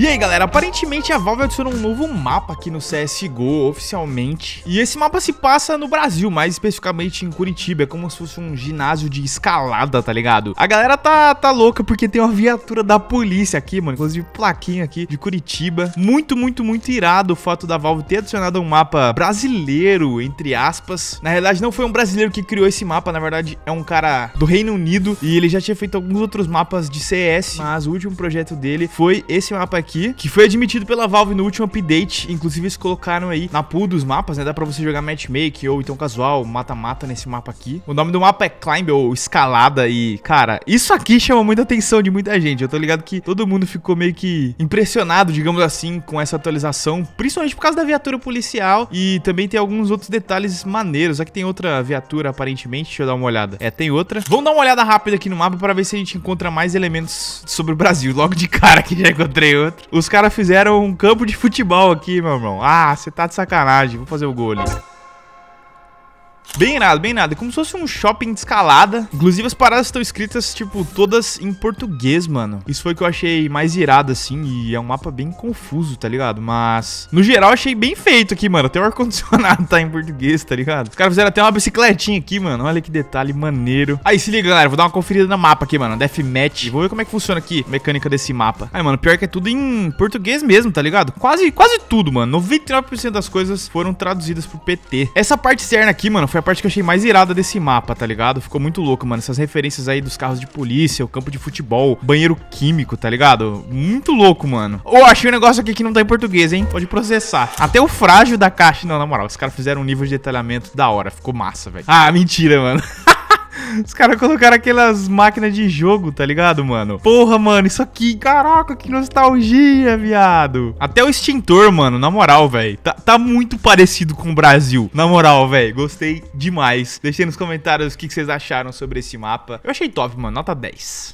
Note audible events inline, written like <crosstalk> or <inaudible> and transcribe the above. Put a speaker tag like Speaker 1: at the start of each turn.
Speaker 1: E aí galera, aparentemente a Valve adicionou um novo mapa aqui no CSGO oficialmente E esse mapa se passa no Brasil, mais especificamente em Curitiba É como se fosse um ginásio de escalada, tá ligado? A galera tá, tá louca porque tem uma viatura da polícia aqui, mano Inclusive plaquinha aqui de Curitiba Muito, muito, muito irado o fato da Valve ter adicionado um mapa brasileiro, entre aspas Na realidade não foi um brasileiro que criou esse mapa, na verdade é um cara do Reino Unido E ele já tinha feito alguns outros mapas de CS Mas o último projeto dele foi esse mapa aqui aqui, que foi admitido pela Valve no último update. Inclusive, eles colocaram aí na pool dos mapas, né? Dá pra você jogar matchmaking ou então casual, mata-mata nesse mapa aqui. O nome do mapa é Climb ou Escalada e, cara, isso aqui chama muita atenção de muita gente. Eu tô ligado que todo mundo ficou meio que impressionado, digamos assim, com essa atualização, principalmente por causa da viatura policial e também tem alguns outros detalhes maneiros. Aqui tem outra viatura, aparentemente. Deixa eu dar uma olhada. É, tem outra. Vamos dar uma olhada rápida aqui no mapa pra ver se a gente encontra mais elementos sobre o Brasil. Logo de cara que já encontrei outro. Os caras fizeram um campo de futebol aqui, meu irmão. Ah, você tá de sacanagem. Vou fazer o gol ali. Bem nada, bem nada. É como se fosse um shopping de escalada. Inclusive, as paradas estão escritas, tipo, todas em português, mano. Isso foi o que eu achei mais irado, assim. E é um mapa bem confuso, tá ligado? Mas, no geral, achei bem feito aqui, mano. Até o ar-condicionado <laughs> tá em português, tá ligado? Os caras fizeram até uma bicicletinha aqui, mano. Olha que detalhe maneiro. Aí, se liga, galera. Vou dar uma conferida no mapa aqui, mano. Deathmatch. Vou ver como é que funciona aqui a mecânica desse mapa. Aí, mano, pior que é tudo em português mesmo, tá ligado? Quase, quase tudo, mano. 99% das coisas foram traduzidas pro PT. Essa parte externa aqui, mano, foi a parte que eu achei mais irada desse mapa, tá ligado? Ficou muito louco, mano. Essas referências aí dos carros de polícia, o campo de futebol, banheiro químico, tá ligado? Muito louco, mano. Ô, oh, achei um negócio aqui que não tá em português, hein? Pode processar. Até o frágil da caixa. Não, na moral, os caras fizeram um nível de detalhamento da hora. Ficou massa, velho. Ah, mentira, mano. <laughs> <laughs> Os caras colocaram aquelas máquinas de jogo, tá ligado, mano? Porra, mano, isso aqui, caraca, que nostalgia, viado. Até o extintor, mano, na moral, velho. Tá, tá, muito parecido com o Brasil. Na moral, velho, gostei demais. Deixei nos comentários o que, que vocês acharam sobre esse mapa. Eu achei top, mano, nota 10.